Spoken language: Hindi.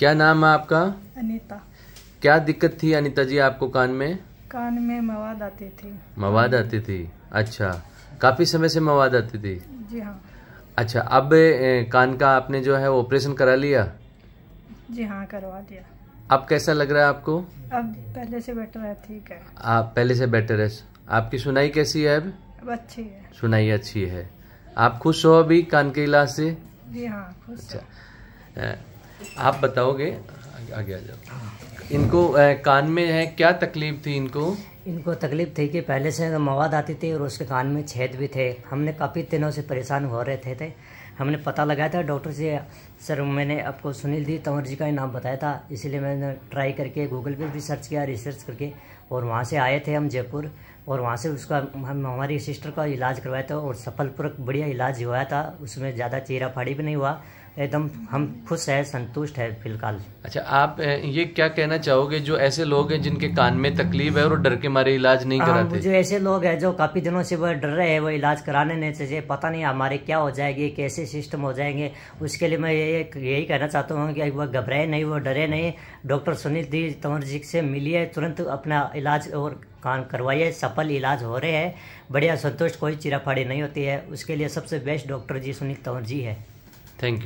क्या नाम है आपका अनीता क्या दिक्कत थी अनीता जी आपको कान में कान में मवाद आती थी मवाद आती थी अच्छा काफी समय से मवाद आती थी जी हाँ अच्छा अब कान का आपने जो है ऑपरेशन करा लिया जी हाँ करवा दिया अब कैसा लग रहा है आपको अब पहले से बेटर है ठीक है आप पहले से बेटर है आपकी सुनाई कैसी है अब अब अच्छी है सुनाई अच्छी है आप खुश हो अभी कान के इलाज से जी हाँ खुश अच्छा आप बताओगे आगे आ जाओ इनको आ, कान में है क्या तकलीफ थी इनको इनको तकलीफ थी कि पहले से मवाद आती थी और उसके कान में छेद भी थे हमने काफ़ी दिनों से परेशान हो रहे थे, थे। हमने पता लगाया था डॉक्टर से सर मैंने आपको सुनील दी तंवर जी का ही नाम बताया था इसीलिए मैंने ट्राई करके गूगल पे भी सर्च किया रिसर्च करके और वहाँ से आए थे हम जयपुर और वहाँ से उसका हम हमारी सिस्टर का इलाज करवाया था और सफलपूर्वक बढ़िया इलाज हुआ था उसमें ज़्यादा चेहरा फाड़ी भी नहीं हुआ एकदम हम खुश है संतुष्ट है फिलहाल अच्छा आप ये क्या कहना चाहोगे जो ऐसे लोग हैं जिनके कान में तकलीफ है और डर के मारे इलाज नहीं हाँ, कराते जो ऐसे लोग हैं जो काफी दिनों से वो डर रहे हैं वो इलाज कराने नहीं चाहिए पता नहीं हमारे क्या हो जाएगी कैसे सिस्टम हो जाएंगे उसके लिए मैं ये यही कहना चाहता हूँ कि वह घबराए नहीं वो डरे नहीं डॉक्टर सुनील दी तंवर जी से मिलिए तुरंत अपना इलाज और कान करवाइए सफल इलाज हो रहे हैं बढ़िया संतुष्ट कोई चिराफाड़ी नहीं होती है उसके लिए सबसे बेस्ट डॉक्टर जी सुनील तंवर जी है थैंक यू